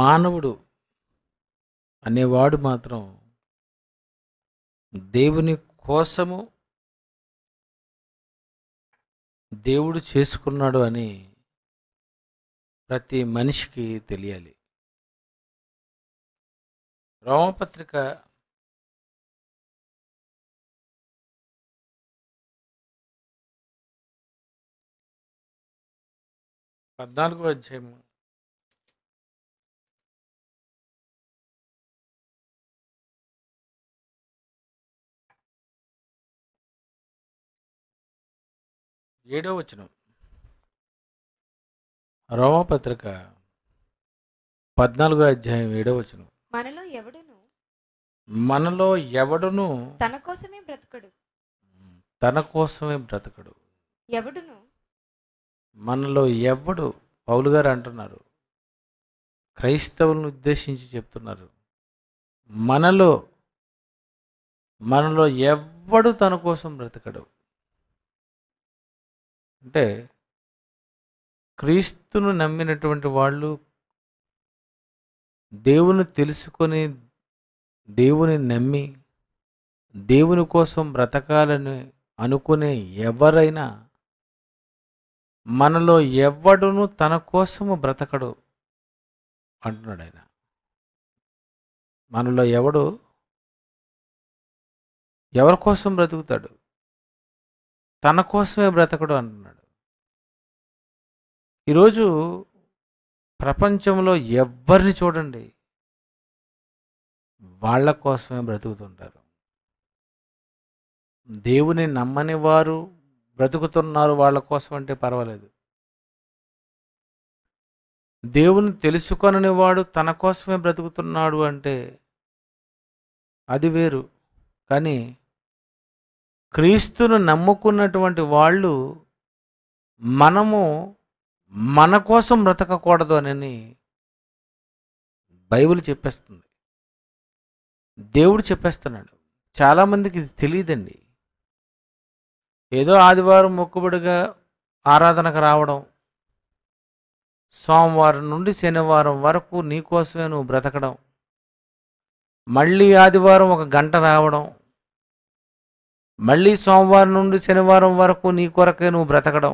మానవుడు అనేవాడు మాత్రం దేవుని కోసము దేవుడు చేసుకున్నాడు అని ప్రతి మనిషికి తెలియాలి రోమపత్రిక పద్నాలుగో అధ్యాయము ఏడో వచనం రోమపత్రిక పద్నాలుగో అధ్యాయం ఏడో వచనం మనలో ఎవడును మనలో ఎవడును తన కోసమే బ్రతకడు తన కోసమే బ్రతకడు ఎవడును మనలో ఎవడు పౌలు గారు అంటున్నారు క్రైస్తవులను ఉద్దేశించి చెప్తున్నారు మనలో మనలో ఎవడు తన కోసం బ్రతకడు అంటే క్రీస్తును నమ్మినటువంటి వాళ్ళు దేవుని తెలుసుకొని దేవుని నమ్మి దేవుని కోసం బ్రతకాలని అనుకునే ఎవరైనా మనలో ఎవడును తన కోసము బ్రతకడు అంటున్నాడు ఆయన మనలో ఎవడు ఎవరి కోసం బ్రతుకుతాడు తన కోసమే బ్రతకడు అంటున్నాడు ఈరోజు ప్రపంచంలో ఎవరిని చూడండి వాళ్ళ కోసమే బ్రతుకుతుంటారు దేవుని నమ్మని వారు బ్రతుకుతున్నారు వాళ్ళ కోసం అంటే పర్వాలేదు దేవుని తెలుసుకొనని వాడు తన కోసమే బ్రతుకుతున్నాడు అంటే అది వేరు కానీ క్రీస్తును నమ్ముకున్నటువంటి వాళ్ళు మనము మన కోసం బ్రతకకూడదు అని బైబిల్ చెప్పేస్తుంది దేవుడు చెప్పేస్తున్నాడు చాలామందికి ఇది తెలియదండి ఏదో ఆదివారం మొక్కుబడిగా ఆరాధనకు రావడం సోమవారం నుండి శనివారం వరకు నీకోసమే నువ్వు బ్రతకడం మళ్ళీ ఆదివారం ఒక గంట రావడం మళ్ళీ సోమవారం నుండి శనివారం వరకు నీ కొరకే నువ్వు బ్రతకడం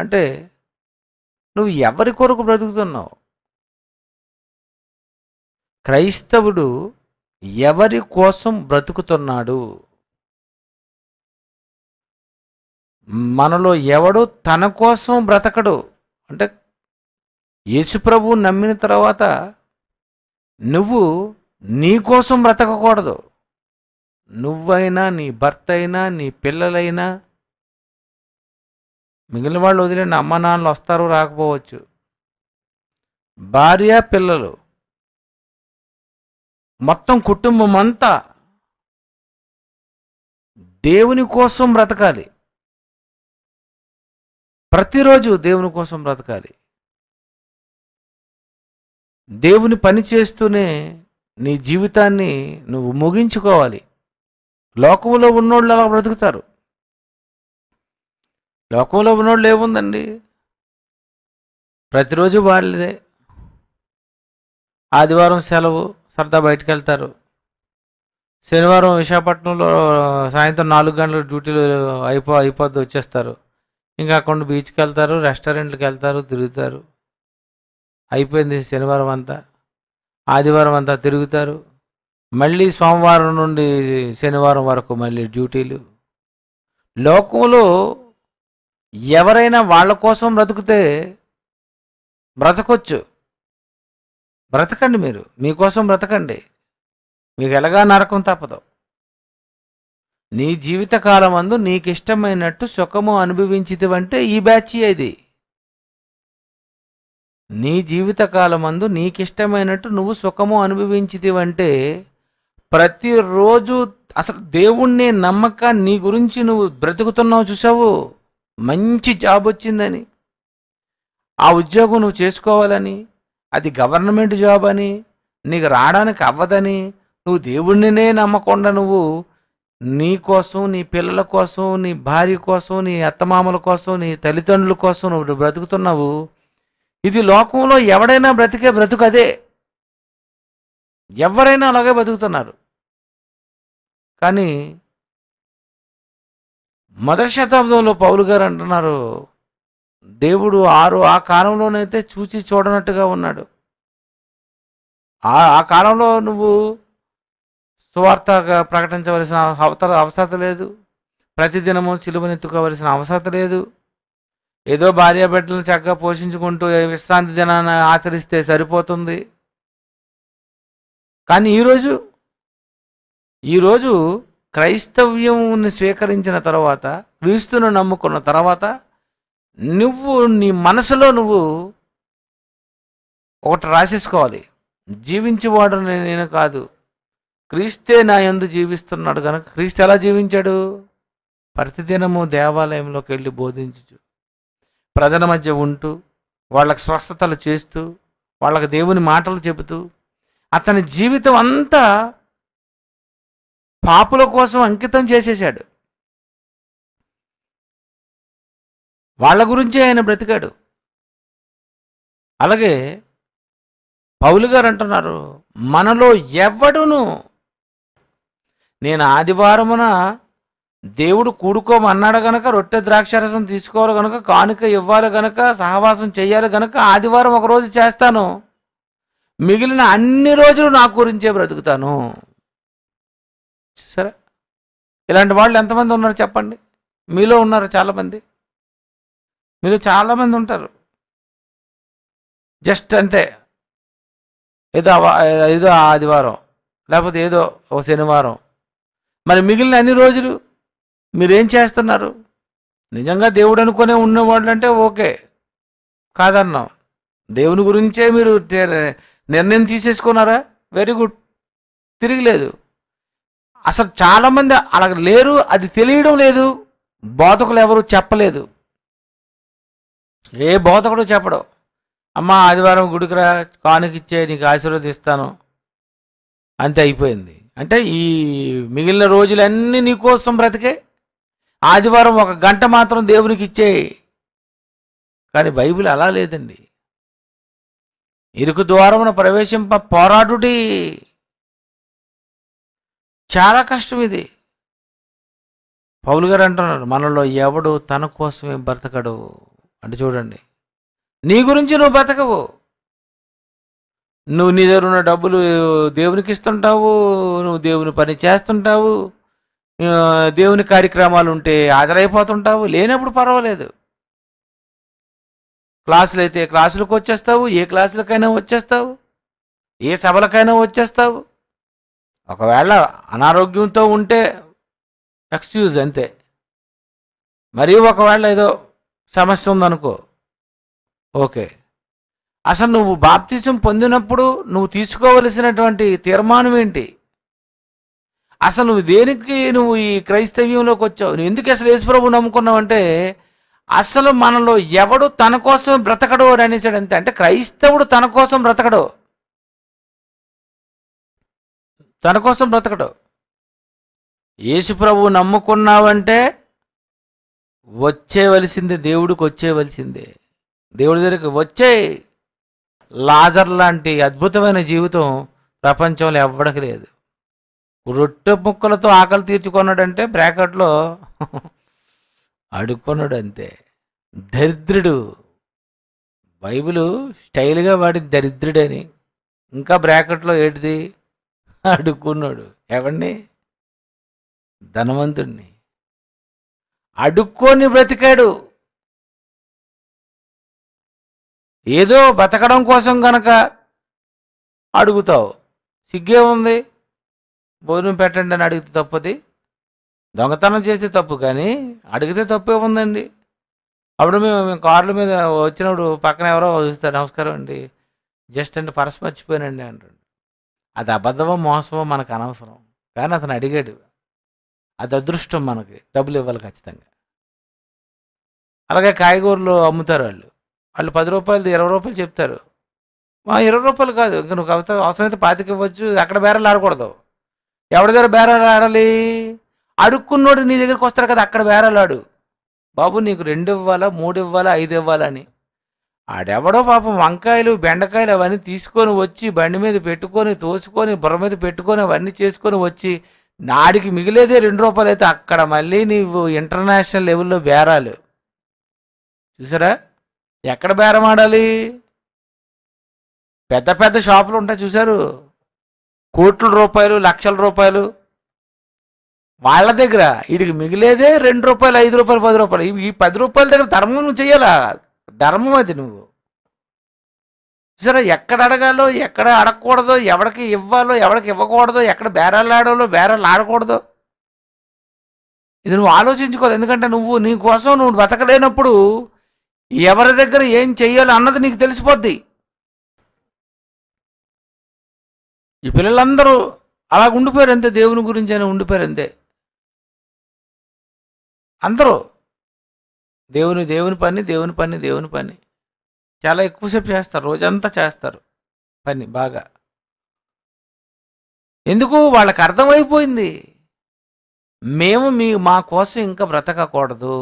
అంటే నువ్వు ఎవరి కొరకు బ్రతుకుతున్నావు క్రైస్తవుడు ఎవరి కోసం బ్రతుకుతున్నాడు మనలో ఎవడు తన కోసం బ్రతకడు అంటే యేసుప్రభువు నమ్మిన తర్వాత నువ్వు నీ కోసం బ్రతకకూడదు నువ్వైనా నీ భర్త అయినా నీ పిల్లలైనా మిగిలిన వాళ్ళు వదిలిన అమ్మ నాన్నలు వస్తారు రాకపోవచ్చు భార్య పిల్లలు మొత్తం కుటుంబం అంతా దేవుని కోసం బ్రతకాలి ప్రతిరోజు దేవుని కోసం బ్రతకాలి దేవుని పని చేస్తూనే నీ జీవితాన్ని నువ్వు ముగించుకోవాలి లోకంలో ఉన్నోళ్ళు అలా బ్రతుకుతారు లోకంలో ఉన్నోళ్ళు ఏముందండి ప్రతిరోజు వాళ్ళదే ఆదివారం సెలవు సరదా బయటకు వెళ్తారు శనివారం విశాఖపట్నంలో సాయంత్రం నాలుగు గంటల డ్యూటీలు అయిపో అయిపోద్ది వచ్చేస్తారు ఇంకా అక్కడ బీచ్కి వెళ్తారు రెస్టారెంట్లకు వెళ్తారు తిరుగుతారు అయిపోయింది శనివారం అంతా ఆదివారం అంతా తిరుగుతారు మళ్ళీ సోమవారం నుండి శనివారం వరకు మళ్ళీ డ్యూటీలు లోకంలో ఎవరైనా వాళ్ళ కోసం బ్రతికితే బ్రతకొచ్చు బ్రతకండి మీరు మీకోసం బ్రతకండి మీకు ఎలాగా నరకం తప్పదు నీ జీవితకాలం అందు నీకు ఇష్టమైనట్టు సుఖము అంటే ఈ బ్యాచ్ అది నీ జీవితకాలం అందు నీకిష్టమైనట్టు నువ్వు సుఖము అంటే ప్రతిరోజు అసలు దేవుణ్ణే నమ్మక నీ గురించి నువ్వు బ్రతుకుతున్నావు చూసావు మంచి జాబ్ వచ్చిందని ఆ ఉద్యోగం నువ్వు చేసుకోవాలని అది గవర్నమెంట్ జాబ్ అని నీకు రావడానికి అవ్వదని నువ్వు దేవుణ్ణినే నమ్మకుండా నువ్వు నీ కోసం నీ పిల్లల కోసం నీ భార్య కోసం నీ అత్తమామల కోసం నీ తల్లిదండ్రుల కోసం నువ్వు బ్రతుకుతున్నావు ఇది లోకంలో ఎవడైనా బ్రతికే బ్రతుకు అదే ఎవరైనా అలాగే బతుకుతున్నారు కానీ మొదటి శతాబ్దంలో పౌలు గారు అంటున్నారు దేవుడు ఆరు ఆ కాలంలోనైతే చూచి చూడనట్టుగా ఉన్నాడు ఆ కాలంలో నువ్వు సువార్తగా ప్రకటించవలసిన అవతల అవసరత లేదు ప్రతిదినము సిలువనెత్తుకోవలసిన అవసరత లేదు ఏదో భార్య బిడ్డలను చక్కగా పోషించుకుంటూ విశ్రాంతి దినాన్ని ఆచరిస్తే సరిపోతుంది కానీ ఈరోజు ఈరోజు క్రైస్తవ్యంని స్వీకరించిన తర్వాత క్రీస్తును నమ్ముకున్న తర్వాత నువ్వు నీ మనసులో నువ్వు ఒకటి రాసేసుకోవాలి జీవించేవాడు నేను కాదు క్రీస్తే నా ఎందు జీవిస్తున్నాడు కనుక క్రీస్తు ఎలా జీవించాడు ప్రతిదినము దేవాలయంలోకి వెళ్ళి బోధించు ప్రజల మధ్య ఉంటూ వాళ్ళకి స్వస్థతలు చేస్తూ వాళ్ళకి దేవుని మాటలు చెబుతూ అతని జీవితం అంతా పాపుల కోసం అంకితం చేసేశాడు వాళ్ళ గురించే ఆయన బ్రతికాడు అలాగే పౌలు గారు అంటున్నారు మనలో ఎవడును నేను ఆదివారమున దేవుడు కూడుకోమన్నాడు గనక రొట్టె ద్రాక్షరసం తీసుకోవాలి గనక కానుక ఇవ్వాలి గనక సహవాసం చేయాలి గనక ఆదివారం ఒకరోజు చేస్తాను మిగిలిన అన్ని రోజులు నా గురించే బ్రతుకుతాను సరే ఇలాంటి వాళ్ళు ఎంతమంది ఉన్నారు చెప్పండి మీలో ఉన్నారు చాలామంది మీలో చాలామంది ఉంటారు జస్ట్ అంతే ఏదో ఏదో ఆదివారం లేకపోతే ఏదో ఒక శనివారం మరి మిగిలిన అన్ని రోజులు మీరేం చేస్తున్నారు నిజంగా దేవుడు అనుకునే ఉన్నవాళ్ళు అంటే ఓకే కాదన్నాం దేవుని గురించే మీరు నిర్ణయం తీసేసుకున్నారా వెరీ గుడ్ తిరిగిలేదు అసలు చాలామంది అలా లేరు అది తెలియడం లేదు బోధకులు ఎవరు చెప్పలేదు ఏ బోధకుడు చెప్పడం అమ్మ ఆదివారం గుడికి రా కానుకిచ్చే నీకు ఆశీర్వదిస్తాను అంతే అయిపోయింది అంటే ఈ మిగిలిన రోజులన్నీ నీకోసం బ్రతికే ఆదివారం ఒక గంట మాత్రం దేవునికి ఇచ్చేయి కానీ బైబిల్ అలా లేదండి ఇరుకు ద్వారమున ప్రవేశింప పోరాటుడి చాలా కష్టం ఇది పౌలు గారు అంటున్నారు మనలో ఎవడు తన కోసమే బ్రతకడు అంటే చూడండి నీ గురించి నువ్వు బ్రతకవు నువ్వు నీ దగ్గర ఉన్న డబ్బులు దేవునికి ఇస్తుంటావు నువ్వు దేవుని పని చేస్తుంటావు దేవుని కార్యక్రమాలు ఉంటే హాజరైపోతుంటావు లేనప్పుడు పర్వాలేదు క్లాసులు అయితే క్లాసులకు వచ్చేస్తావు ఏ క్లాసులకైనా వచ్చేస్తావు ఏ సభలకైనా వచ్చేస్తావు ఒకవేళ అనారోగ్యంతో ఉంటే ఎక్స్క్యూజ్ అంతే మరియు ఒకవేళ ఏదో సమస్య ఉందనుకో ఓకే అసలు నువ్వు బాప్తిజం పొందినప్పుడు నువ్వు తీసుకోవలసినటువంటి తీర్మానం ఏంటి అసలు నువ్వు దేనికి నువ్వు ఈ క్రైస్తవ్యంలోకి వచ్చావు నువ్వు ఎందుకు అసలు యేసుప్రభు నమ్ముకున్నావు అంటే అసలు మనలో ఎవడు తన కోసం బ్రతకడు అని అనేసాడు అంతే అంటే క్రైస్తవుడు తన కోసం బ్రతకడు తన కోసం బ్రతకడు యేసు ప్రభు నమ్ముకున్నావంటే వచ్చేవలసిందే దేవుడికి వచ్చేవలసిందే దేవుడి దగ్గరికి వచ్చే లాజర్ లాంటి అద్భుతమైన జీవితం ప్రపంచంలో ఎవ్వడకి లేదు రొట్టె ముక్కలతో ఆకలి తీర్చుకున్నాడంటే బ్రాకెట్లో అడుక్కొనడంతే దరిద్రుడు బైబిల్ స్టైల్గా వాడి దరిద్రుడని ఇంకా బ్రాకెట్లో ఏంటిది అడుక్కున్నాడు ఎవండి ధనవంతుడిని అడుక్కొని బ్రతికాడు ఏదో బతకడం కోసం గనక అడుగుతావు సిగ్గే ఉంది భోజనం పెట్టండి అని అడిగితే తప్పది దొంగతనం చేస్తే తప్పు కానీ అడిగితే తప్పే ఉందండి అప్పుడు మేము మేము కార్ల మీద వచ్చినప్పుడు పక్కన ఎవరో చూస్తారు నమస్కారం అండి జస్ట్ అండి పరస్ మర్చిపోయానండి అంటాడు అది అబద్ధమో మోసమో మనకు అనవసరం కానీ అతను అడిగాడు అది అదృష్టం మనకి డబ్బులు ఇవ్వాలి ఖచ్చితంగా అలాగే కాయగూరలు అమ్ముతారు వాళ్ళు వాళ్ళు పది రూపాయలు ఇరవై రూపాయలు చెప్తారు మా ఇరవై రూపాయలు కాదు ఇంకా నువ్వు అవసరమైతే పాతికి ఇవ్వచ్చు అక్కడ బేరాలు ఆడకూడదు ఎవరి దగ్గర బేరాలు ఆడాలి అడుక్కున్నోడు నీ దగ్గరికి వస్తారు కదా అక్కడ వేరలాడు బాబు నీకు రెండు ఇవ్వాలా మూడు ఇవ్వాలా ఐదు ఇవ్వాలని ఆడెవడో పాపం వంకాయలు బెండకాయలు అవన్నీ తీసుకొని వచ్చి బండి మీద పెట్టుకొని తోసుకొని బుర్ర మీద పెట్టుకొని అవన్నీ చేసుకొని వచ్చి నాడికి మిగిలేదే రెండు రూపాయలు అయితే అక్కడ మళ్ళీ నీవు ఇంటర్నేషనల్ లెవెల్లో బేరాలు చూసారా ఎక్కడ బేరం ఆడాలి పెద్ద పెద్ద షాపులు ఉంటాయి చూసారు కోట్ల రూపాయలు లక్షల రూపాయలు వాళ్ళ దగ్గర వీడికి మిగిలేదే రెండు రూపాయలు ఐదు రూపాయలు పది రూపాయలు ఈ పది రూపాయల దగ్గర ధర్మం నువ్వు చేయాలా ధర్మం అది నువ్వు సరే ఎక్కడ అడగాలో ఎక్కడ అడగకూడదో ఎవరికి ఇవ్వాలో ఎవరికి ఇవ్వకూడదో ఎక్కడ బేరాలు ఆడాలో బేరాలు ఆడకూడదో ఇది నువ్వు ఆలోచించుకోవాలి ఎందుకంటే నువ్వు నీ కోసం నువ్వు బతకలేనప్పుడు ఎవరి దగ్గర ఏం చెయ్యాలో అన్నది నీకు తెలిసిపోద్ది ఈ పిల్లలందరూ అలా ఉండిపోయారు అంతే దేవుని గురించి అని ఉండిపోయారు అంతే అందరూ దేవుని దేవుని పని దేవుని పని దేవుని పని చాలా ఎక్కువసేపు చేస్తారు రోజంతా చేస్తారు పని బాగా ఎందుకు వాళ్ళకి అర్థమైపోయింది మేము మీ మా కోసం ఇంకా బ్రతకకూడదు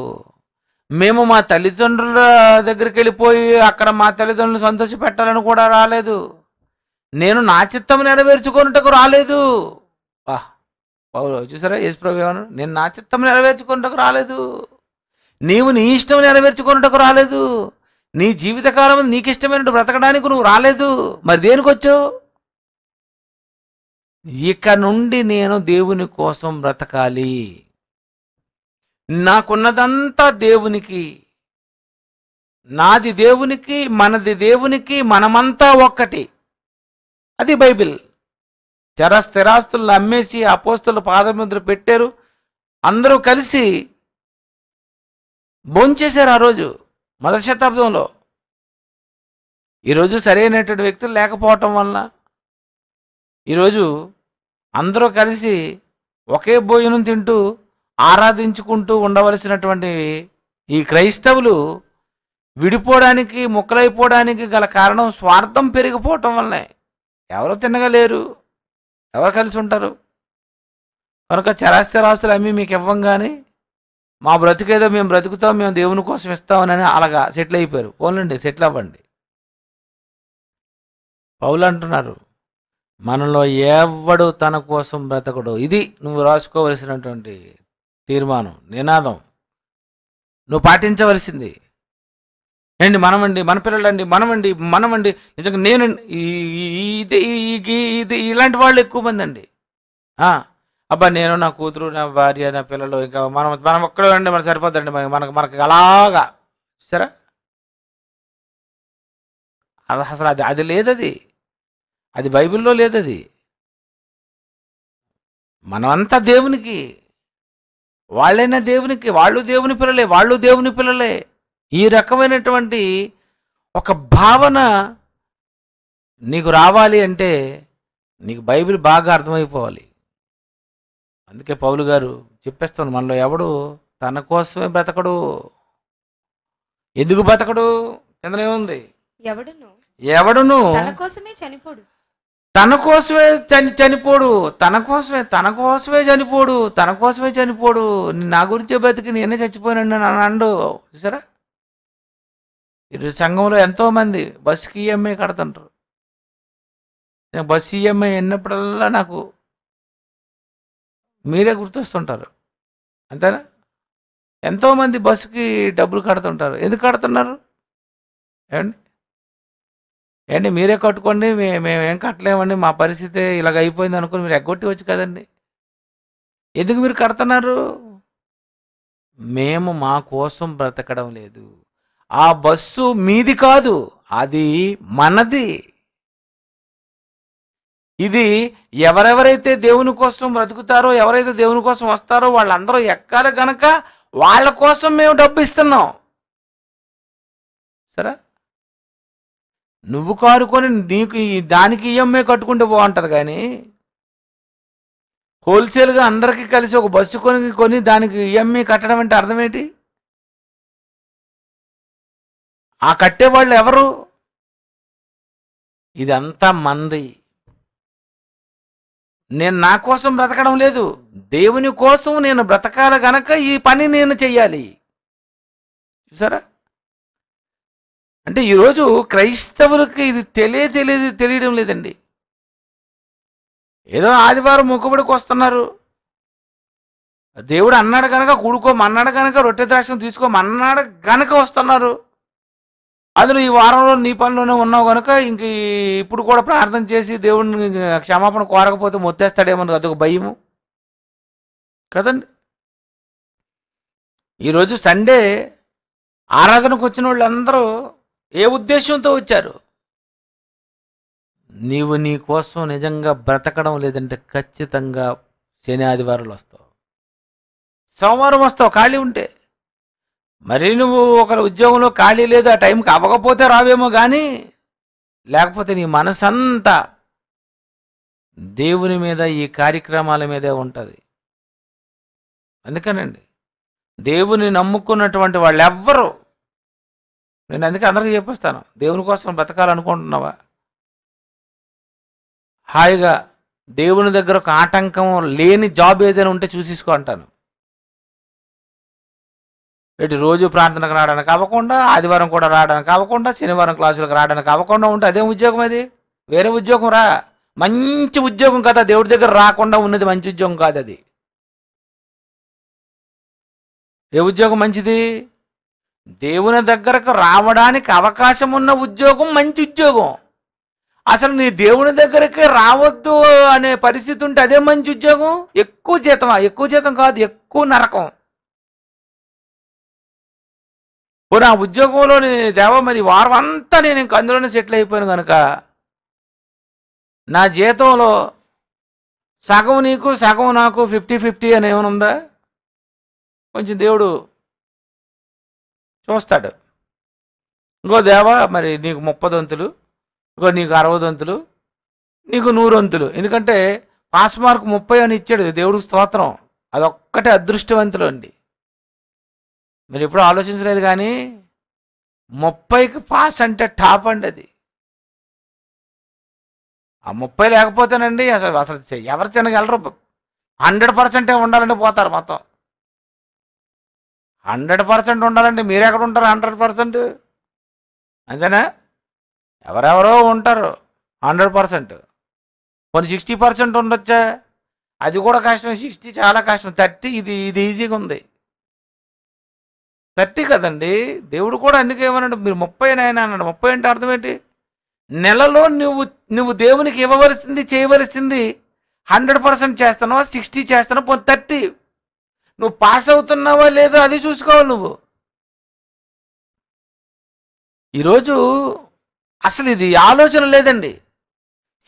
మేము మా తల్లిదండ్రుల దగ్గరికి వెళ్ళిపోయి అక్కడ మా తల్లిదండ్రులు సంతోష పెట్టాలని కూడా రాలేదు నేను నా చిత్తం నెరవేర్చుకున్నట్టుకు రాలేదు వాహ్ పౌలు చూసారా యేసుప్రభు ఏమన్నాడు నేను నా చిత్తం నెరవేర్చుకున్నటకు రాలేదు నీవు నీ ఇష్టం నెరవేర్చుకున్నటకు రాలేదు నీ జీవితకాలం నీకు ఇష్టమైన బ్రతకడానికి నువ్వు రాలేదు మరి దేనికి వచ్చావు ఇక నుండి నేను దేవుని కోసం బ్రతకాలి నాకున్నదంతా దేవునికి నాది దేవునికి మనది దేవునికి మనమంతా ఒక్కటి అది బైబిల్ చర స్థిరాస్తులను అమ్మేసి పోస్తులు పాదముద్ర పెట్టారు అందరూ కలిసి భోంచేశారు ఆ రోజు మొదటి శతాబ్దంలో ఈరోజు సరైనటువంటి వ్యక్తులు లేకపోవటం వలన ఈరోజు అందరూ కలిసి ఒకే భోజనం తింటూ ఆరాధించుకుంటూ ఉండవలసినటువంటి ఈ క్రైస్తవులు విడిపోవడానికి ముక్కలైపోవడానికి గల కారణం స్వార్థం పెరిగిపోవటం వల్లనే ఎవరు తినగలేరు ఎవరు కలిసి ఉంటారు కనుక చరాస్తి రాస్తులు అమ్మి మీకు ఇవ్వంగానే మా బ్రతికేదో మేము బ్రతుకుతాం మేము దేవుని కోసం ఇస్తామని అలాగా సెటిల్ అయిపోయారు పోలండి సెటిల్ అవ్వండి పౌలు అంటున్నారు మనలో ఎవడు తన కోసం బ్రతకడు ఇది నువ్వు రాసుకోవలసినటువంటి తీర్మానం నినాదం నువ్వు పాటించవలసింది ఏండి మనమండి మన పిల్లలండి మనమండి మనమండి నిజంగా నేను ఇది ఇది ఇలాంటి వాళ్ళు ఎక్కువ మంది అండి అబ్బా నేను నా కూతురు నా భార్య నా పిల్లలు ఇంకా మనం మనం ఒక్కడే అండి మనకు సరిపోద్దండి మనకు మనకు అలాగా సరే అది అసలు అది అది లేదది అది బైబిల్లో లేదది మనమంతా దేవునికి వాళ్ళైనా దేవునికి వాళ్ళు దేవుని పిల్లలే వాళ్ళు దేవుని పిల్లలే ఈ రకమైనటువంటి ఒక భావన నీకు రావాలి అంటే నీకు బైబిల్ బాగా అర్థమైపోవాలి అందుకే పౌలు గారు చెప్పేస్తాను మనలో ఎవడు తన కోసమే బ్రతకడు ఎందుకు బ్రతకడు కిందనే ఉంది ఎవడును ఎవడును తన కోసమే చనిపోడు తన కోసమే చని చనిపోడు తన కోసమే తన కోసమే చనిపోడు తన కోసమే చనిపోడు నా గురించే బ్రతికి నేనే చచ్చిపోయాను అని అండు చూసారా ఈ సంఘంలో ఎంతోమంది బస్సుకి ఈఎంఐ e కడుతుంటారు నేను బస్ ఈఎంఐ e ఎన్నప్పుడల్లా నాకు మీరే గుర్తొస్తుంటారు అంతేనా ఎంతోమంది బస్సుకి డబ్బులు కడుతుంటారు ఎందుకు కడుతున్నారు ఏమండి ఏంటి మీరే కట్టుకోండి మేము మేమేం కట్టలేమండి మా పరిస్థితి ఇలాగ అయిపోయింది అనుకుని మీరు ఎగ్గొట్టవచ్చు కదండి ఎందుకు మీరు కడుతున్నారు మేము మా కోసం బ్రతకడం లేదు ఆ బస్సు మీది కాదు అది మనది ఇది ఎవరెవరైతే దేవుని కోసం బ్రతుకుతారో ఎవరైతే దేవుని కోసం వస్తారో వాళ్ళందరూ ఎక్కాలి గనక వాళ్ళ కోసం మేము డబ్బు ఇస్తున్నాం సరే నువ్వు కారుకొని నీకు దానికి ఈఎంఐ కట్టుకుంటే బాగుంటుంది కానీ హోల్సేల్గా అందరికీ కలిసి ఒక బస్సు కొని కొని దానికి ఈఎంఐ కట్టడం అంటే అర్థం ఏంటి ఆ కట్టేవాళ్ళు ఎవరు ఇదంతా మంది నేను నా కోసం బ్రతకడం లేదు దేవుని కోసం నేను బ్రతకాల గనక ఈ పని నేను చెయ్యాలి చూసారా అంటే ఈరోజు క్రైస్తవులకు ఇది తెలియ తెలియదు తెలియడం లేదండి ఏదో ఆదివారం మొక్కుబడికి వస్తున్నారు దేవుడు అన్నాడు కనుక కూడుకోమన్నాడు కనుక రొట్టె ద్రాక్షం తీసుకోమన్నాడు కనుక వస్తున్నారు అందులో ఈ వారంలో నీ పనిలోనే ఉన్నావు కనుక ఇంక ఇప్పుడు కూడా ప్రార్థన చేసి దేవుడిని క్షమాపణ కోరకపోతే మొత్తేస్తాడేమో అదొక భయము కదండి ఈరోజు సండే ఆరాధనకు వచ్చిన వాళ్ళందరూ ఏ ఉద్దేశంతో వచ్చారు నీవు నీ కోసం నిజంగా బ్రతకడం లేదంటే ఖచ్చితంగా శని ఆదివారాలు వస్తావు సోమవారం వస్తావు ఖాళీ ఉంటే మరి నువ్వు ఒకరి ఉద్యోగంలో ఖాళీ లేదు ఆ టైంకి అవ్వకపోతే రావేమో కానీ లేకపోతే నీ మనసంతా దేవుని మీద ఈ కార్యక్రమాల మీదే ఉంటుంది అందుకేనండి దేవుని నమ్ముకున్నటువంటి వాళ్ళు ఎవ్వరు నేను అందుకే అందరికీ చెప్పేస్తాను దేవుని కోసం బ్రతకాలనుకుంటున్నావా హాయిగా దేవుని దగ్గర ఒక ఆటంకం లేని జాబ్ ఏదైనా ఉంటే చూసేసుకో అంటాను ఇటు రోజు ప్రార్థనకు రావడానికి అవ్వకుండా ఆదివారం కూడా రావడానికి అవ్వకుండా శనివారం క్లాసులకు రావడానికి అవ్వకుండా ఉంటే అదే ఉద్యోగం అది వేరే ఉద్యోగం రా మంచి ఉద్యోగం కదా దేవుడి దగ్గర రాకుండా ఉన్నది మంచి ఉద్యోగం కాదు అది ఏ ఉద్యోగం మంచిది దేవుని దగ్గరకు రావడానికి అవకాశం ఉన్న ఉద్యోగం మంచి ఉద్యోగం అసలు నీ దేవుని దగ్గరికి రావద్దు అనే పరిస్థితి ఉంటే అదే మంచి ఉద్యోగం ఎక్కువ జీతమా ఎక్కువ జీతం కాదు ఎక్కువ నరకం ఓ నా ఉద్యోగంలో దేవ మరి వారం అంతా నేను ఇంక అందులోనే సెటిల్ అయిపోయాను కనుక నా జీతంలో సగం నీకు సగం నాకు ఫిఫ్టీ ఫిఫ్టీ అని ఏమైనా ఉందా కొంచెం దేవుడు చూస్తాడు ఇంకో దేవా మరి నీకు ముప్పదంతులు ఇంకో నీకు అరవదంతులు నీకు నూరంతులు ఎందుకంటే పాస్ మార్క్ ముప్పై అని ఇచ్చాడు దేవుడికి స్తోత్రం అదొక్కటే అదృష్టవంతులు అండి మీరు ఎప్పుడు ఆలోచించలేదు కానీ ముప్పైకి పాస్ అంటే టాప్ అండి అది ఆ ముప్పై లేకపోతేనండి అసలు అసలు ఎవరు తినగలరు హండ్రెడ్ పర్సెంటే ఉండాలంటే పోతారు మొత్తం హండ్రెడ్ పర్సెంట్ ఉండాలండి మీరు ఎక్కడ ఉంటారు హండ్రెడ్ పర్సెంట్ అంతేనా ఎవరెవరో ఉంటారు హండ్రెడ్ పర్సెంట్ కొన్ని సిక్స్టీ పర్సెంట్ ఉండొచ్చా అది కూడా కష్టం సిక్స్టీ చాలా కష్టం థర్టీ ఇది ఇది ఈజీగా ఉంది థర్టీ కదండి దేవుడు కూడా అందుకే ఏమన్నాడు మీరు ముప్పై నాయన అన్నాడు ముప్పై అంటే అర్థం ఏంటి నెలలో నువ్వు నువ్వు దేవునికి ఇవ్వవలసింది చేయవలసింది హండ్రెడ్ పర్సెంట్ చేస్తానో సిక్స్టీ చేస్తానో పో థర్టీ నువ్వు పాస్ అవుతున్నావా లేదో అది చూసుకోవాలి నువ్వు ఈరోజు అసలు ఇది ఆలోచన లేదండి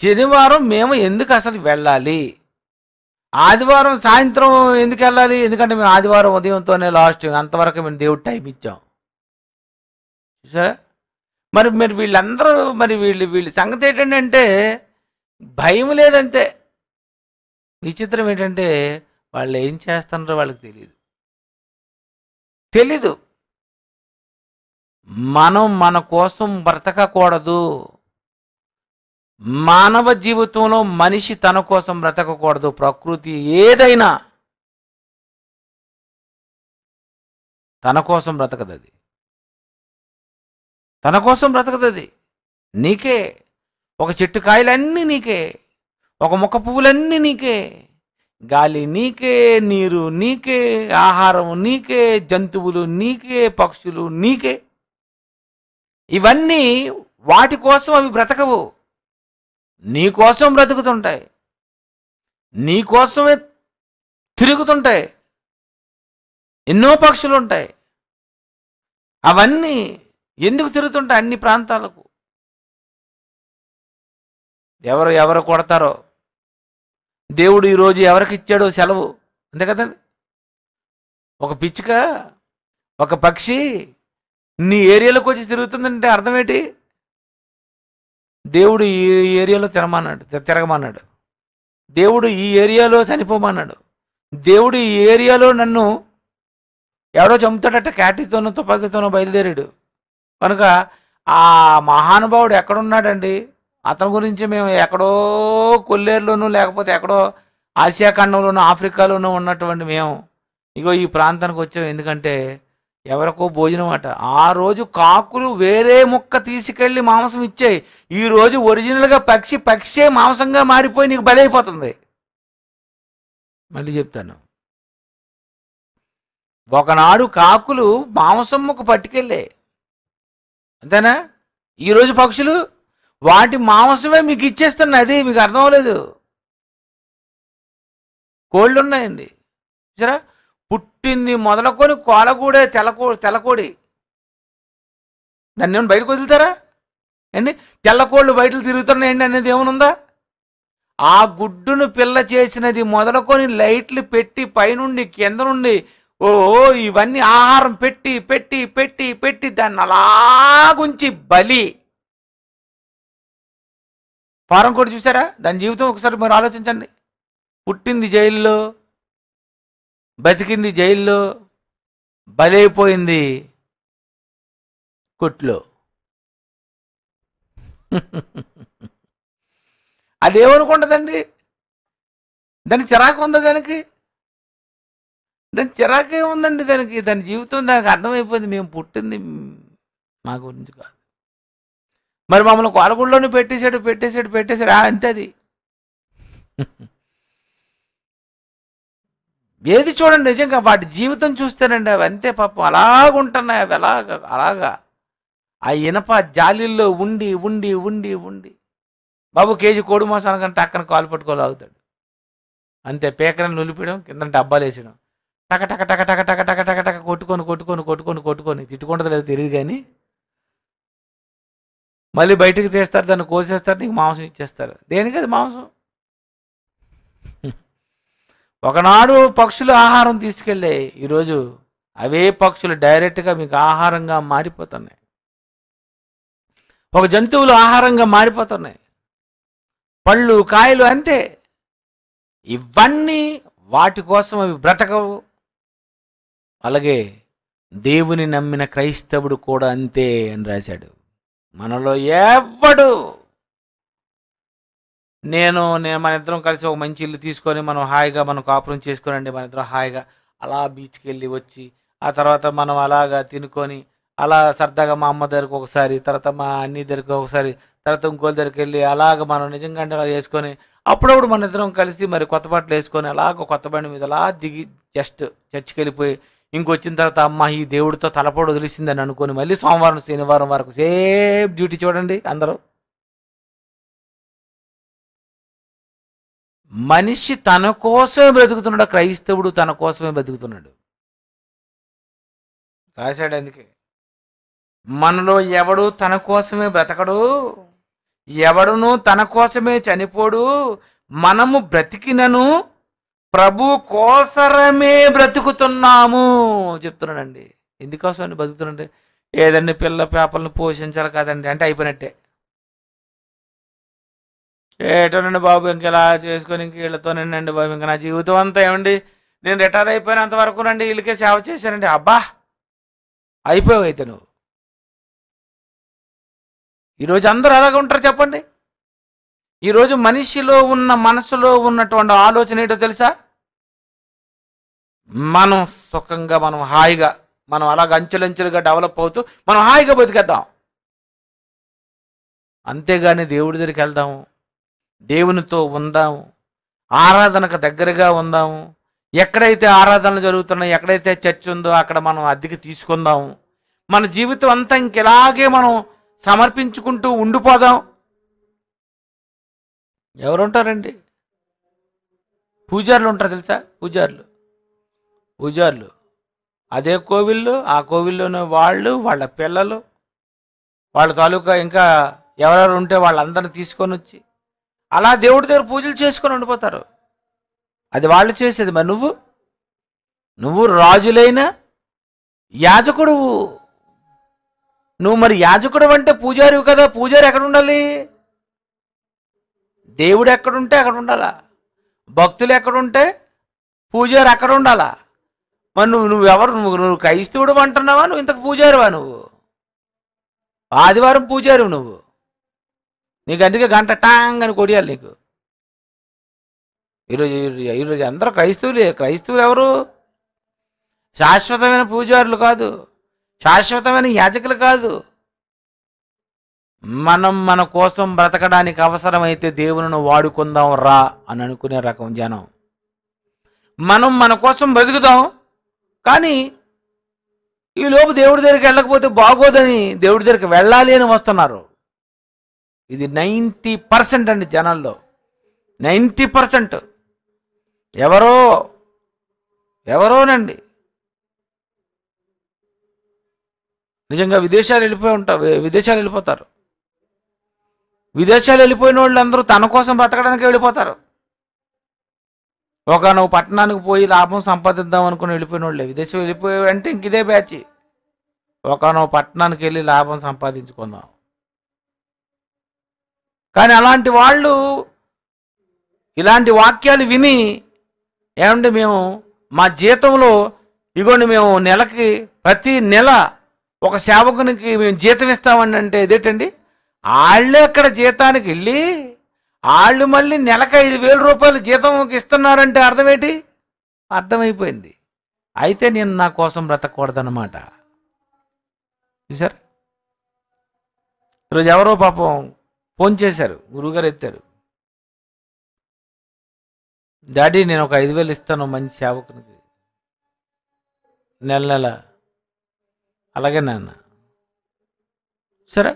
శనివారం మేము ఎందుకు అసలు వెళ్ళాలి ఆదివారం సాయంత్రం ఎందుకు వెళ్ళాలి ఎందుకంటే మేము ఆదివారం ఉదయంతోనే లాస్ట్ అంతవరకు మేము దేవుడు టైం ఇచ్చాం సరే మరి మరి వీళ్ళందరూ మరి వీళ్ళు వీళ్ళ సంగతి ఏంటంటే భయం లేదంతే విచిత్రం ఏంటంటే వాళ్ళు ఏం చేస్తున్నారో వాళ్ళకి తెలియదు తెలీదు మనం మన కోసం బ్రతకూడదు మానవ జీవితంలో మనిషి తన కోసం బ్రతకకూడదు ప్రకృతి ఏదైనా తన కోసం బ్రతకదు అది తన కోసం బ్రతకదు అది నీకే ఒక చెట్టు కాయలన్నీ నీకే ఒక మొక్క పువ్వులన్నీ నీకే గాలి నీకే నీరు నీకే ఆహారం నీకే జంతువులు నీకే పక్షులు నీకే ఇవన్నీ వాటి కోసం అవి బ్రతకవు నీకోసం బ్రతుకుతుంటాయి నీకోసమే తిరుగుతుంటాయి ఎన్నో పక్షులు ఉంటాయి అవన్నీ ఎందుకు తిరుగుతుంటాయి అన్ని ప్రాంతాలకు ఎవరు ఎవరు కొడతారో దేవుడు ఈరోజు ఎవరికి ఇచ్చాడో సెలవు అంతే కదండి ఒక పిచ్చుక ఒక పక్షి నీ ఏరియాలోకి వచ్చి తిరుగుతుందంటే అర్థం ఏంటి దేవుడు ఈ ఏరియాలో తినమన్నాడు తిరగమన్నాడు దేవుడు ఈ ఏరియాలో చనిపోమన్నాడు దేవుడు ఈ ఏరియాలో నన్ను ఎవడో చంపుతాడట క్యాటీతోనో తుపాకీతోనో బయలుదేరాడు కనుక ఆ మహానుభావుడు ఎక్కడున్నాడండి అతని గురించి మేము ఎక్కడో కొల్లేరులోనూ లేకపోతే ఎక్కడో ఆసియా ఖండంలోనూ ఆఫ్రికాలోనూ ఉన్నటువంటి మేము ఇగో ఈ ప్రాంతానికి వచ్చాం ఎందుకంటే ఎవరికో భోజనం అట ఆ రోజు కాకులు వేరే ముక్క తీసుకెళ్ళి మాంసం ఇచ్చాయి ఈ రోజు ఒరిజినల్గా పక్షి పక్షే మాంసంగా మారిపోయి నీకు బలైపోతుంది మళ్ళీ చెప్తాను ఒకనాడు కాకులు మాంసం ముక్క పట్టుకెళ్ళే అంతేనా ఈరోజు పక్షులు వాటి మాంసమే మీకు ఇచ్చేస్తున్నా అది మీకు అర్థం అవ్వలేదు కోళ్ళు ఉన్నాయండి చూసారా పుట్టింది మొదలుకొని కోలగూడే తెలకో తెల్లకోడి దాన్ని ఏమైనా బయటకు వదులుతారా అండి తెల్లకోళ్ళు బయటలు తిరుగుతున్నాయండి అనేది ఏమనుందా ఆ గుడ్డును పిల్ల చేసినది మొదలుకొని లైట్లు పెట్టి పైనుండి కింద నుండి ఓ ఇవన్నీ ఆహారం పెట్టి పెట్టి పెట్టి పెట్టి దాన్ని అలాగుంచి బలి ఫారం కూడా చూసారా దాని జీవితం ఒకసారి మీరు ఆలోచించండి పుట్టింది జైల్లో బతికింది జైల్లో బలైపోయింది కొట్లో అదేమనుకుంటుందండి దాని చిరాకు ఉందా దానికి దాని చిరాకే ఉందండి దానికి దాని జీవితం దానికి అర్థమైపోయింది మేము పుట్టింది మా గురించి కాదు మరి మమ్మల్ని కోరగుళ్ళోనే పెట్టేశాడు పెట్టేశాడు పెట్టేశాడు అంతే అది ఏది చూడండి నిజంగా వాటి జీవితం చూస్తేనండి అవి అంతే పాపం అలాగుంటున్నాయి అవి అలాగ అలాగా ఆ ఇనప జాలీల్లో ఉండి ఉండి ఉండి ఉండి బాబు కేజీ కోడి మాంసాన్ని కంటే టక్కన కాలు పట్టుకోలాగుతాడు అంతే పేకరని నులిపిడం కింద డబ్బాలు వేసడం టక టక టక టక టక టక టక టక కొట్టుకొని కొట్టుకొని కొట్టుకొని కొట్టుకొని తిట్టుకుంటుంది లేదు తెలియదు కానీ మళ్ళీ బయటకు తీస్తారు దాన్ని కోసేస్తారు నీకు మాంసం ఇచ్చేస్తారు దేనికి అది మాంసం ఒకనాడు పక్షులు ఆహారం తీసుకెళ్ళే ఈరోజు అవే పక్షులు డైరెక్ట్గా మీకు ఆహారంగా మారిపోతున్నాయి ఒక జంతువులు ఆహారంగా మారిపోతున్నాయి పళ్ళు కాయలు అంతే ఇవన్నీ వాటి కోసం అవి బ్రతకవు అలాగే దేవుని నమ్మిన క్రైస్తవుడు కూడా అంతే అని రాశాడు మనలో ఎవడు నేను నేను మన ఇద్దరం కలిసి ఒక మంచి ఇల్లు తీసుకొని మనం హాయిగా మనం కాపురం చేసుకోనండి మన ఇద్దరం హాయిగా అలా బీచ్కి వెళ్ళి వచ్చి ఆ తర్వాత మనం అలాగా తినుకొని అలా సరదాగా మా అమ్మ దగ్గరకు ఒకసారి తర్వాత మా అన్ని దగ్గరకు ఒకసారి తర్వాత ఇంకోళ్ళ దగ్గరికి వెళ్ళి అలాగ మనం నిజంగా అంటే అలా వేసుకొని అప్పుడప్పుడు మన ఇద్దరం కలిసి మరి కొత్త బట్టలు వేసుకొని అలాగ కొత్త బండి మీద అలా దిగి జస్ట్ చర్చికి వెళ్ళిపోయి ఇంకొచ్చిన తర్వాత అమ్మ ఈ దేవుడితో తలపోడు వదిలిసిందని అనుకొని మళ్ళీ సోమవారం శనివారం వరకు సేమ్ డ్యూటీ చూడండి అందరూ మనిషి తన కోసమే బ్రతుకుతున్నాడు క్రైస్తవుడు తన కోసమే బ్రతుకుతున్నాడు రాశాడు అందుకే మనలో ఎవడు తన కోసమే బ్రతకడు ఎవడును తన కోసమే చనిపోడు మనము బ్రతికినను ప్రభు కోసరమే బ్రతుకుతున్నాము చెప్తున్నాడండి ఎందుకోసం బ్రతుకుతున్నాడు బతుకుతున్నాంటే ఏదండి పిల్ల పేపర్లను పోషించాలి కదండి అంటే అయిపోయినట్టే ఏటోనండి బాబు ఇంకెలా ఇలా చేసుకొని వీళ్ళతో నిండి బాబు ఇంకా నా జీవితం అంతా ఏమండి నేను రిటైర్ అయిపోయినంత వరకు రండి వీళ్ళకే సేవ చేశానండి అబ్బా అయిపోయావు అయితే నువ్వు ఈరోజు అందరూ ఎలాగ ఉంటారు చెప్పండి ఈరోజు మనిషిలో ఉన్న మనసులో ఉన్నటువంటి ఆలోచన ఏంటో తెలుసా మనం సుఖంగా మనం హాయిగా మనం అలాగ అంచెలంచెలుగా డెవలప్ అవుతూ మనం హాయిగా బతికేద్దాం అంతేగాని దేవుడి దగ్గరికి వెళ్దాము దేవునితో ఉందాము ఆరాధనకు దగ్గరగా ఉందాము ఎక్కడైతే ఆరాధనలు జరుగుతున్నాయి ఎక్కడైతే చర్చ్ ఉందో అక్కడ మనం అద్దెకి తీసుకుందాము మన జీవితం అంతా ఇంకెలాగే మనం సమర్పించుకుంటూ ఉండిపోదాం ఎవరుంటారండి పూజారులు ఉంటారు తెలుసా పూజారులు పూజారులు అదే కోవిల్లో ఆ కోవిల్లోనే వాళ్ళు వాళ్ళ పిల్లలు వాళ్ళ తాలూకా ఇంకా ఎవరెవరు ఉంటే వాళ్ళందరిని తీసుకొని వచ్చి అలా దేవుడి దగ్గర పూజలు చేసుకొని ఉండిపోతారు అది వాళ్ళు చేసేది మరి నువ్వు నువ్వు రాజులైన యాజకుడు నువ్వు మరి యాజకుడు అంటే పూజారివు కదా పూజారి ఎక్కడ ఉండాలి దేవుడు ఎక్కడుంటే అక్కడ ఉండాలా భక్తులు ఎక్కడుంటే పూజారి అక్కడ ఉండాలా మరి నువ్వు నువ్వెవరు నువ్వు నువ్వు క్రైస్తవుడు అంటున్నావా నువ్వు ఇంతకు పూజారివా నువ్వు ఆదివారం పూజారివు నువ్వు నీకు అందుకే గంట టాంగ్ అని కొడియాలి నీకు ఈరోజు ఈరోజు అందరూ క్రైస్తవులే క్రైస్తవులు ఎవరు శాశ్వతమైన పూజారులు కాదు శాశ్వతమైన యాజకులు కాదు మనం మన కోసం బ్రతకడానికి అవసరమైతే దేవులను వాడుకుందాం రా అని అనుకునే రకం జనం మనం మన కోసం బ్రతుకుదాం కానీ ఈ లోపు దేవుడి దగ్గరికి వెళ్ళకపోతే బాగోదని దేవుడి దగ్గరికి వెళ్ళాలి అని వస్తున్నారు ఇది నైంటీ పర్సెంట్ అండి జనాల్లో నైంటీ పర్సెంట్ ఎవరో ఎవరోనండి నిజంగా విదేశాలు వెళ్ళిపోయి ఉంటారు విదేశాలు వెళ్ళిపోతారు విదేశాలు వెళ్ళిపోయిన వాళ్ళందరూ తన కోసం బ్రతకడానికి వెళ్ళిపోతారు ఒక నువ్వు పట్టణానికి పోయి లాభం సంపాదిద్దాం అనుకుని వెళ్ళిపోయిన వాళ్ళే విదేశం వెళ్ళిపోయాడంటే ఇంక ఇదే బ్యాచ్ ఒక నువ్వు పట్టణానికి వెళ్ళి లాభం సంపాదించుకుందాం కానీ అలాంటి వాళ్ళు ఇలాంటి వాక్యాలు విని ఏమంటే మేము మా జీతంలో ఇగోండి మేము నెలకి ప్రతి నెల ఒక సేవకునికి మేము జీతం ఇస్తామని అంటే ఏదేటండి వాళ్ళే అక్కడ జీతానికి వెళ్ళి వాళ్ళు మళ్ళీ నెలకు ఐదు వేల రూపాయలు జీతం ఇస్తున్నారంటే అర్థమేంటి అర్థమైపోయింది అయితే నేను నా కోసం బ్రతకూడదన్నమాట చూసారు ఈరోజు ఎవరో పాపం ఫోన్ చేశారు గురువుగారు ఎత్తారు డాడీ నేను ఒక ఐదు వేలు ఇస్తాను మంచి సేవకునికి నెల నెల అలాగే నాన్న సరే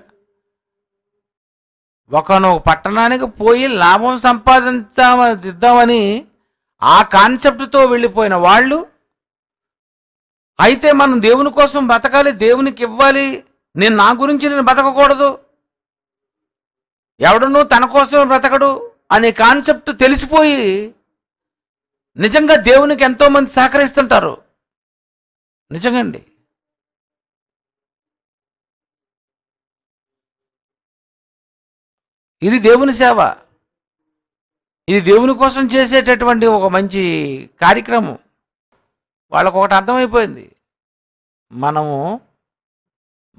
ఒకనొక పట్టణానికి పోయి లాభం సంపాదించామని ఆ కాన్సెప్ట్తో వెళ్ళిపోయిన వాళ్ళు అయితే మనం దేవుని కోసం బతకాలి దేవునికి ఇవ్వాలి నేను నా గురించి నేను బతకకూడదు ఎవడనూ తన కోసమే బ్రతకడు అనే కాన్సెప్ట్ తెలిసిపోయి నిజంగా దేవునికి ఎంతోమంది సహకరిస్తుంటారు నిజంగండి ఇది దేవుని సేవ ఇది దేవుని కోసం చేసేటటువంటి ఒక మంచి కార్యక్రమం వాళ్ళకు ఒకటి అర్థమైపోయింది మనము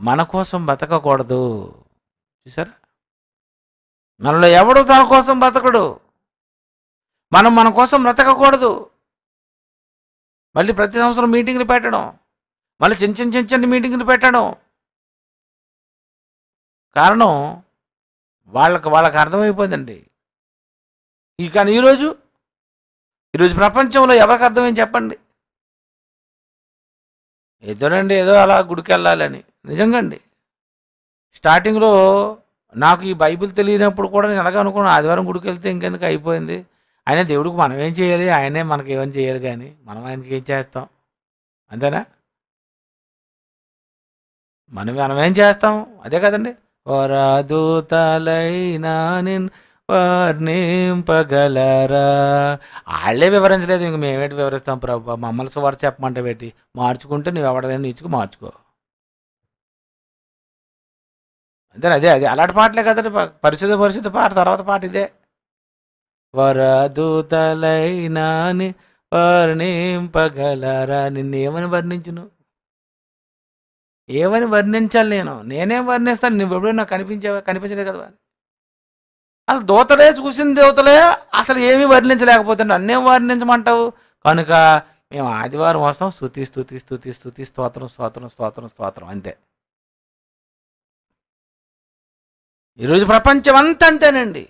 మన కోసం బతకకూడదు చూసారా మనలో ఎవడు తన కోసం బతకడు మనం మన కోసం బ్రతకకూడదు మళ్ళీ ప్రతి సంవత్సరం మీటింగ్లు పెట్టడం మళ్ళీ చిన్న చిన్న చిన్న చిన్న మీటింగ్లు పెట్టడం కారణం వాళ్ళకి వాళ్ళకి అర్థమైపోయిందండి ఈ కానీ ఈరోజు ఈరోజు ప్రపంచంలో ఎవరికి అర్థమైంది చెప్పండి ఏదోనండి ఏదో అలా గుడికి వెళ్ళాలని నిజంగా అండి స్టార్టింగ్లో నాకు ఈ బైబిల్ తెలియనప్పుడు కూడా నేను ఎలాగ అనుకున్నాను ఆదివారం గుడికి వెళ్తే ఇంకెందుకు అయిపోయింది ఆయన దేవుడికి మనం ఏం చేయాలి ఆయనే మనకి ఏమని చేయరు కానీ మనం ఆయనకి ఏం చేస్తాం అంతేనా మనం మనం ఏం చేస్తాం అదే కదండి వరదూతలైనా నేను వర్ణింపగలరా వాళ్ళే వివరించలేదు ఇంక మేమేటి వివరిస్తాం ప్రభు మమ్మల్ని సువారు చెప్పమంటే పెట్టి మార్చుకుంటే నువ్వు ఎవడలేని నీచుకు మార్చుకో అంతే అదే అదే అలాంటి పాటలే కదండి పరిశుద్ధ పరిశుద్ధ పాట తర్వాత పాట ఇదే వరదూతలైనా వర్ణింపగలరా నిన్ను ఏమని వర్ణించును ఏమని వర్ణించాలి నేను నేనేం వర్ణిస్తాను నువ్వు ఎప్పుడూ నాకు కనిపించే కనిపించలేదు కదా అసలు దూతలే చూసిన దేవతలే అసలు ఏమీ వర్ణించలేకపోతే అన్నేం వర్ణించమంటావు కనుక మేము ఆదివారం వస్తాం స్థుతి స్థుతి స్థుతి స్థుతి స్తోత్రం స్తోత్రం స్తోత్రం స్తోత్రం అంతే ఈరోజు ప్రపంచం అంత అంతేనండి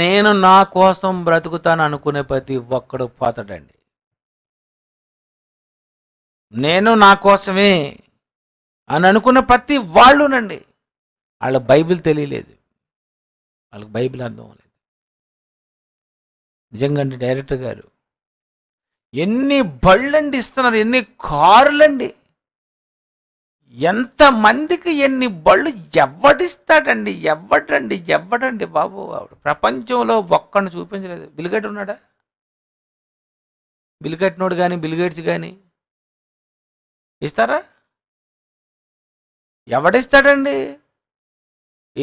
నేను నా కోసం బ్రతుకుతాను అనుకునే ప్రతి ఒక్కడు పోతాడండి నేను నా కోసమే అని అనుకున్న ప్రతి వాళ్ళునండి వాళ్ళ బైబిల్ తెలియలేదు వాళ్ళకి బైబిల్ అర్థం లేదు నిజంగా డైరెక్టర్ గారు ఎన్ని బళ్ళండి ఇస్తున్నారు ఎన్ని కార్లండి ఎంతమందికి ఎన్ని బళ్ళు ఎవ్వడిస్తాడండి ఎవ్వడండి ఎవ్వడండి బాబు ఆవిడ ప్రపంచంలో ఒక్కడిని చూపించలేదు బిల్గేట్ ఉన్నాడా బిల్గెట్నోడు కానీ బిల్గేట్స్ కానీ ఇస్తారా ఎవడిస్తాడండి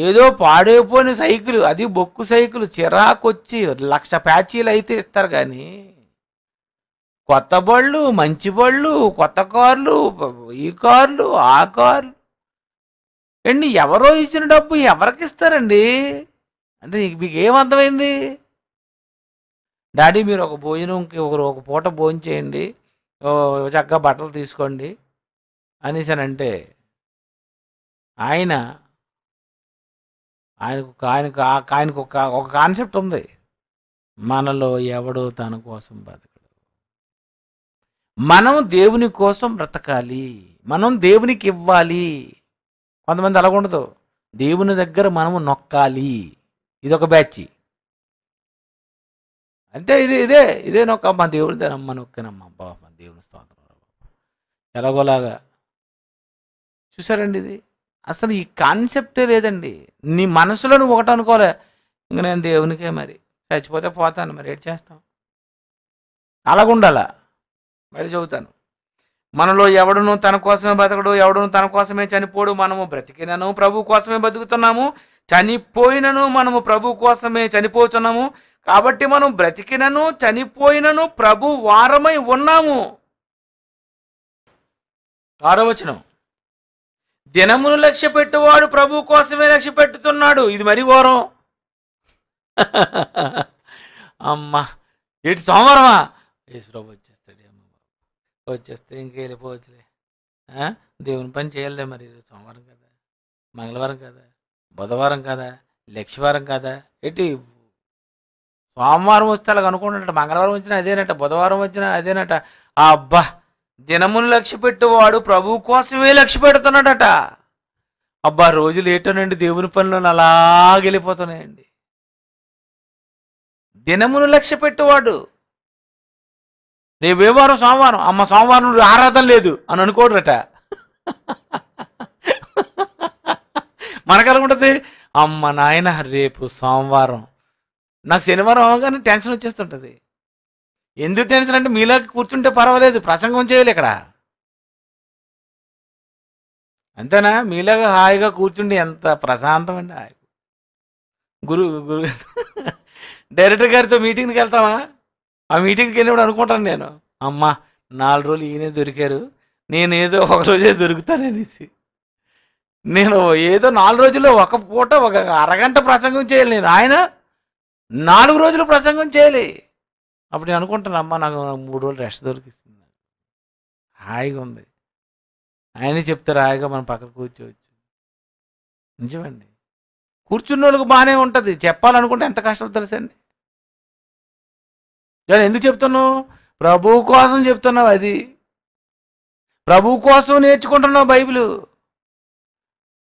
ఏదో పాడైపోయిన సైకిల్ అది బొక్కు సైకిల్ చిరాకొచ్చి లక్ష ప్యాచీలు అయితే ఇస్తారు కానీ కొత్త బళ్ళు మంచి బళ్ళు కొత్త కార్లు ఈ కార్లు ఆ కార్లు అండి ఎవరో ఇచ్చిన డబ్బు ఎవరికి ఇస్తారండి అంటే మీకు ఏమర్థమైంది డాడీ మీరు ఒక భోజనంకి ఒకరు ఒక పూట భోజనం చేయండి చక్కగా బట్టలు తీసుకోండి అనేసానంటే ఆయన ఆయనకు ఆయనకు ఆయనకు ఒక ఒక కాన్సెప్ట్ ఉంది మనలో ఎవడో తన కోసం బతి మనం దేవుని కోసం బ్రతకాలి మనం దేవునికి ఇవ్వాలి కొంతమంది అలాగుండదు దేవుని దగ్గర మనము నొక్కాలి ఇది ఒక బ్యాచ్ అంటే ఇది ఇదే ఇదే నొక్క మా దేవుడి అమ్మ నొక్కనమ్మ బాబా మన దేవుని స్తోత్రం ఎలాగోలాగా చూసారండి ఇది అసలు ఈ కాన్సెప్టే లేదండి నీ మనసులో నువ్వు ఒకటి అనుకోలే ఇంక నేను దేవునికే మరి చచ్చిపోతే పోతాను మరి ఏడు చేస్తాం అలాగుండాలా మళ్ళీ చదువుతాను మనలో ఎవడును తన కోసమే బతకడు ఎవడును తన కోసమే చనిపోడు మనము బ్రతికినను ప్రభు కోసమే బతుకుతున్నాము చనిపోయినను మనము ప్రభు కోసమే చనిపోతున్నాము కాబట్టి మనం బ్రతికినను చనిపోయినను ప్రభు వారమై ఉన్నాము ఆరోవచనం దినమును లక్ష్య పెట్టువాడు ప్రభు కోసమే లక్ష్య పెట్టుతున్నాడు ఇది మరీ ఘోరం అమ్మా ఇటు సోమవారమా యేసు ప్రభు వచ్చేస్తే ఇంక వెళ్ళిపోవచ్చులే దేవుని పని చేయాలి మరి సోమవారం కదా మంగళవారం కదా బుధవారం కదా లక్షవారం కదా ఏంటి సోమవారం వస్తే అలాగ అనుకుంటున్నట్ట మంగళవారం వచ్చినా అదేనట బుధవారం వచ్చినా అదేనట ఆ అబ్బా దినమును లక్ష్య పెట్టేవాడు ప్రభువు కోసమే లక్ష్య పెడుతున్నాడట అబ్బా రోజులు ఏటోనండి దేవుని పనులను వెళ్ళిపోతున్నాయండి దినమును లక్ష్య పెట్టేవాడు రేపు వ్యవహారం సోమవారం అమ్మ సోమవారం ఆరాధన లేదు అని అనుకోడరట మనకెలాగుంటుంది అమ్మ నాయన రేపు సోమవారం నాకు శనివారం అవగానే టెన్షన్ వచ్చేస్తుంటుంది ఎందుకు టెన్షన్ అంటే మీలోకి కూర్చుంటే పర్వాలేదు ప్రసంగం చేయాలి ఇక్కడ అంతేనా మీలాగా హాయిగా కూర్చుండి ఎంత ప్రశాంతం అండి గురు గురు డైరెక్టర్ గారితో మీటింగ్కి వెళ్తామా ఆ మీటింగ్కి వెళ్ళినప్పుడు అనుకుంటాను నేను అమ్మా నాలుగు రోజులు ఈయనే దొరికారు నేను ఏదో ఒక రోజే దొరుకుతాననేసి నేను ఏదో నాలుగు రోజుల్లో ఒక పూట ఒక అరగంట ప్రసంగం చేయాలి నేను ఆయన నాలుగు రోజులు ప్రసంగం చేయాలి అప్పుడు నేను అనుకుంటాను అమ్మ నాకు మూడు రోజులు రెస్ట్ దొరికిస్తుంది హాయిగా ఉంది ఆయనే చెప్తారు హాయిగా మనం పక్కన కూర్చోవచ్చు నిజమండి కూర్చున్న వాళ్ళకి బాగానే ఉంటుంది చెప్పాలనుకుంటే ఎంత కష్టం తెలుసండి కానీ ఎందుకు చెప్తున్నావు ప్రభు కోసం చెప్తున్నావు అది ప్రభు కోసం నేర్చుకుంటున్నావు బైబిల్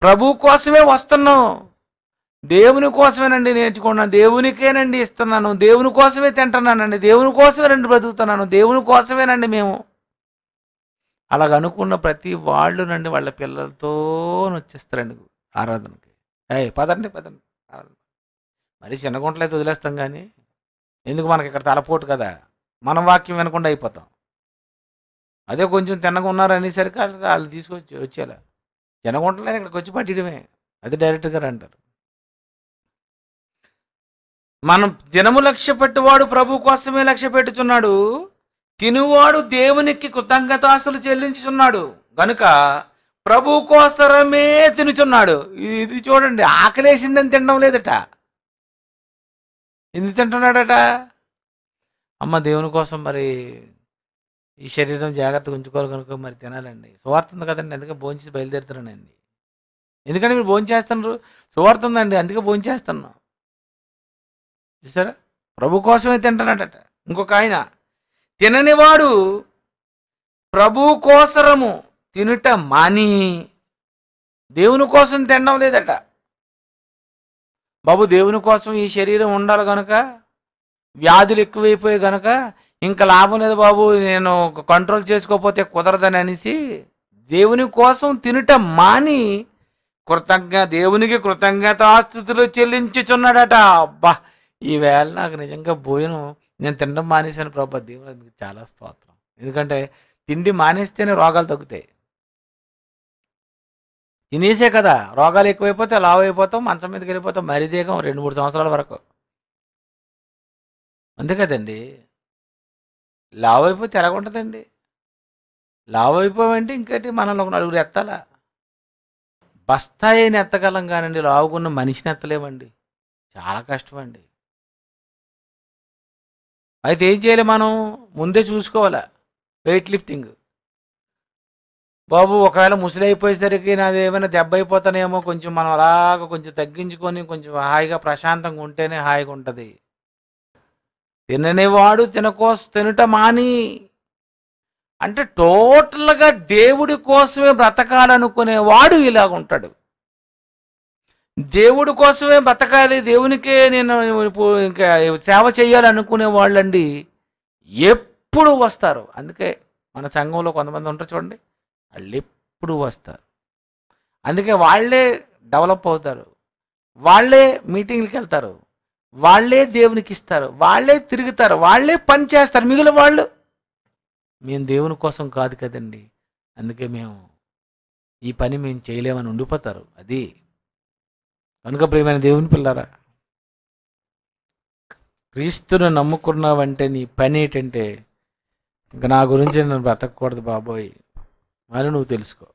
ప్రభు కోసమే వస్తున్నావు దేవుని కోసమేనండి నేర్చుకున్నాను దేవునికేనండి ఇస్తున్నాను దేవుని కోసమే తింటున్నానండి దేవుని కోసమే రండి బ్రతుకుతున్నాను దేవుని కోసమేనండి మేము అలాగ అనుకున్న ప్రతి నండి వాళ్ళ పిల్లలతో వచ్చేస్తారండి ఆరాధనకి ఏ పదండి పదండి ఆరాధన మరి చిన్న వదిలేస్తాం కానీ ఎందుకు మనకి ఇక్కడ తలపోటు కదా మన వాక్యం వినకుండా అయిపోతాం అదే కొంచెం తిన్నగా ఉన్నారు అనేసరికి వాళ్ళు వాళ్ళు తీసుకొచ్చి వచ్చేలా తినకుండానే ఇక్కడికి వచ్చి పట్టిడమే అది డైరెక్ట్గా అంటారు మనం దినము లక్ష్య పెట్టువాడు ప్రభు కోసమే లక్ష్య పెట్టుచున్నాడు తినువాడు దేవునికి కృతజ్ఞతాస్తులు చెల్లించుచున్నాడు గనుక ప్రభు కోసమే తినుచున్నాడు ఇది చూడండి ఆకలేసిందని తినడం లేదట ఎందుకు తింటున్నాడట అమ్మ దేవుని కోసం మరి ఈ శరీరం జాగ్రత్తగా ఉంచుకోవాలి కనుక మరి తినాలండి సువార్త ఉంది కదండి అందుకే భోంచేసి బయలుదేరుతున్నానండి ఎందుకంటే మీరు భోంచేస్తున్నారు సువార్త ఉందండి అందుకే భోంచేస్తున్నాం చూసారా ప్రభు కోసమే తింటున్నాడట ఇంకొక ఆయన తిననివాడు ప్రభు కోసరము తినుట మాని దేవుని కోసం తినడం లేదట బాబు దేవుని కోసం ఈ శరీరం ఉండాలి కనుక వ్యాధులు ఎక్కువైపోయి గనక ఇంకా లాభం లేదు బాబు నేను కంట్రోల్ చేసుకోకపోతే కుదరదని అనేసి దేవుని కోసం తినట మాని కృతజ్ఞ దేవునికి కృతజ్ఞత కృతజ్ఞతాస్థుతులు చెల్లించుచున్నాడట అబ్బా ఈవేళ నాకు నిజంగా భోజనం నేను తినడం మానేశాను ప్రభా దేవుడు చాలా స్తోత్రం ఎందుకంటే తిండి మానేస్తేనే రోగాలు తగ్గుతాయి తినేసే కదా రోగాలు ఎక్కువైపోతే లావు అయిపోతాం మంచం మీదకి వెళ్ళిపోతాం మరీ దీగం రెండు మూడు సంవత్సరాల వరకు అంతే కదండి లావు అయిపోతే ఎలాగుంటుందండి లావు అయిపోవంటే ఇంకటి మనల్ని ఒక నలుగురు ఎత్తాలా బస్తాయిని ఎత్తగలం కానండి లావుకున్న మనిషిని ఎత్తలేమండి చాలా కష్టం అండి అయితే ఏం చేయాలి మనం ముందే చూసుకోవాలా వెయిట్ లిఫ్టింగ్ బాబు ఒకవేళ అయిపోయేసరికి నాది ఏమైనా దెబ్బ అయిపోతానేమో కొంచెం మనం అలాగ కొంచెం తగ్గించుకొని కొంచెం హాయిగా ప్రశాంతంగా ఉంటేనే హాయిగా ఉంటుంది తిననేవాడు తినకోసం తినట మాని అంటే టోటల్గా దేవుడి కోసమే బ్రతకాలనుకునేవాడు ఇలాగ ఉంటాడు దేవుడి కోసమే బ్రతకాలి దేవునికే నేను ఇంకా సేవ చేయాలనుకునే వాళ్ళండి ఎప్పుడు వస్తారు అందుకే మన సంఘంలో కొంతమంది ఉంటారు చూడండి వాళ్ళు ఎప్పుడు వస్తారు అందుకే వాళ్ళే డెవలప్ అవుతారు వాళ్ళే మీటింగ్లకు వెళ్తారు వాళ్ళే దేవునికి ఇస్తారు వాళ్ళే తిరుగుతారు వాళ్ళే పని చేస్తారు మిగిలిన వాళ్ళు మేము దేవుని కోసం కాదు కదండి అందుకే మేము ఈ పని మేము చేయలేమని ఉండిపోతారు అది కనుక ప్రియమైన దేవుని పిల్లరా క్రీస్తును నమ్ముకున్నావంటే నీ పని ఏంటంటే ఇంకా నా గురించి నన్ను బ్రతకూడదు బాబోయ్ అని నువ్వు తెలుసుకో